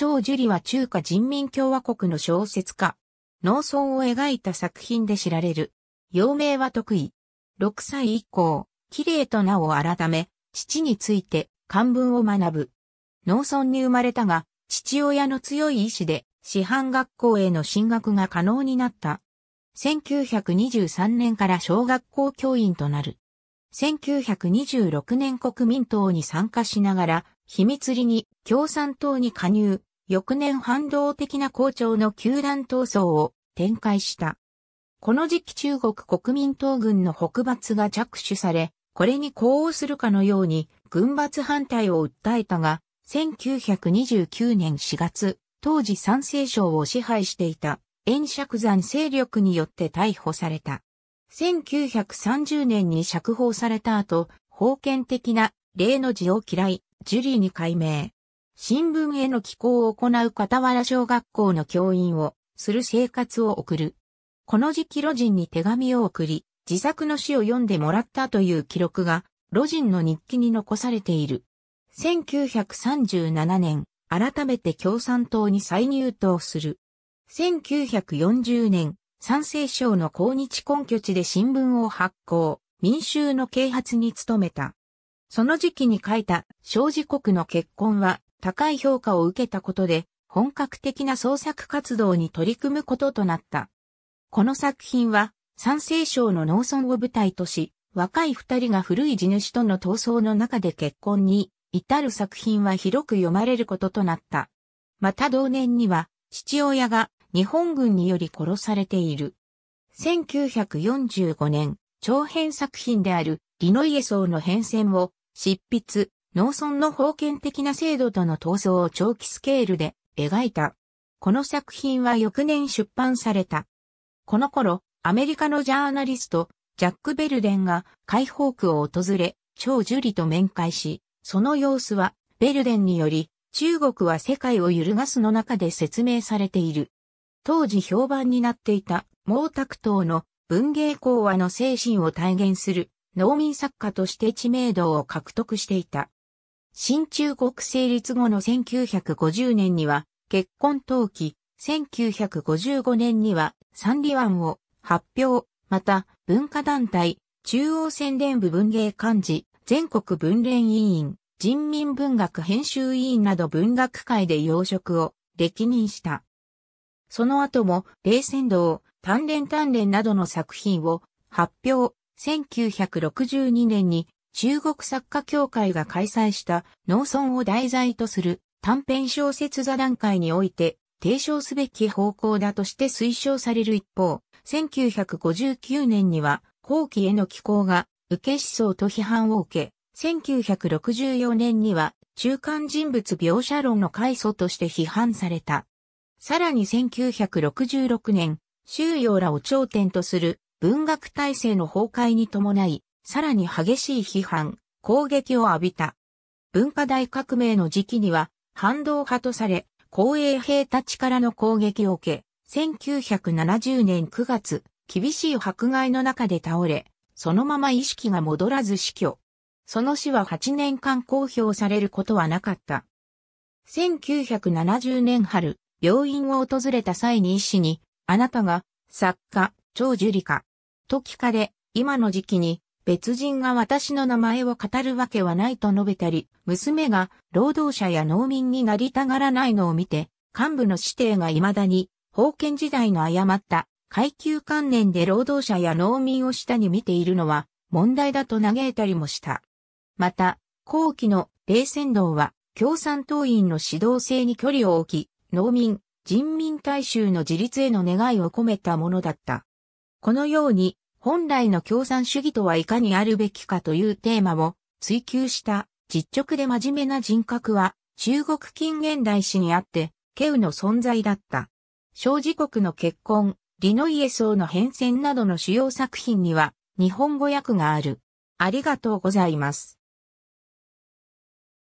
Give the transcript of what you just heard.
張樹里は中華人民共和国の小説家。農村を描いた作品で知られる。幼名は得意。6歳以降、綺麗と名を改め、父について漢文を学ぶ。農村に生まれたが、父親の強い意志で、師範学校への進学が可能になった。1923年から小学校教員となる。1926年国民党に参加しながら、秘密裏に共産党に加入、翌年反動的な校長の球団闘争を展開した。この時期中国国民党軍の北伐が着手され、これに呼応するかのように軍閥反対を訴えたが、1929年4月、当時山西省を支配していた炎釈山勢力によって逮捕された。1930年に釈放された後、封建的な例の字を嫌い、ジュリーに改名。新聞への寄稿を行う傍ら小学校の教員をする生活を送る。この時期路人に手紙を送り、自作の詩を読んでもらったという記録が、路人の日記に残されている。1937年、改めて共産党に再入党する。1940年、賛成省の抗日根拠地で新聞を発行、民衆の啓発に努めた。その時期に書いた、小児国の結婚は、高い評価を受けたことで、本格的な創作活動に取り組むこととなった。この作品は、山西省の農村を舞台とし、若い二人が古い地主との闘争の中で結婚に至る作品は広く読まれることとなった。また同年には、父親が日本軍により殺されている。1945年、長編作品であるリノイエソーの変遷を執筆、農村の封建的な制度との闘争を長期スケールで描いた。この作品は翌年出版された。この頃、アメリカのジャーナリスト、ジャック・ベルデンが解放区を訪れ、超樹里と面会し、その様子は、ベルデンにより、中国は世界を揺るがすの中で説明されている。当時評判になっていた毛沢東の文芸講話の精神を体現する農民作家として知名度を獲得していた。新中国成立後の1950年には結婚登記、1955年には三里湾を発表、また文化団体、中央宣伝部文芸幹事、全国文連委員、人民文学編集委員など文学界で要職を歴任した。その後も、冷戦道、鍛錬鍛錬などの作品を発表、1962年に中国作家協会が開催した農村を題材とする短編小説座談会において提唱すべき方向だとして推奨される一方、1959年には後期への寄稿が受け思想と批判を受け、1964年には中間人物描写論の開祖として批判された。さらに1966年、周洋らを頂点とする文学体制の崩壊に伴い、さらに激しい批判、攻撃を浴びた。文化大革命の時期には、反動派とされ、公営兵たちからの攻撃を受け、1970年9月、厳しい迫害の中で倒れ、そのまま意識が戻らず死去。その死は8年間公表されることはなかった。1970年春、病院を訪れた際に医師に、あなたが、作家、長樹理科、と聞かれ、今の時期に、別人が私の名前を語るわけはないと述べたり、娘が労働者や農民になりたがらないのを見て、幹部の指定が未だに、封建時代の誤った階級観念で労働者や農民を下に見ているのは問題だと嘆いたりもした。また、後期の冷戦道は共産党員の指導性に距離を置き、農民、人民大衆の自立への願いを込めたものだった。このように、本来の共産主義とはいかにあるべきかというテーマを追求した実直で真面目な人格は中国近現代史にあって、稀有の存在だった。小児国の結婚、リノイエ層の変遷などの主要作品には日本語訳がある。ありがとうございます。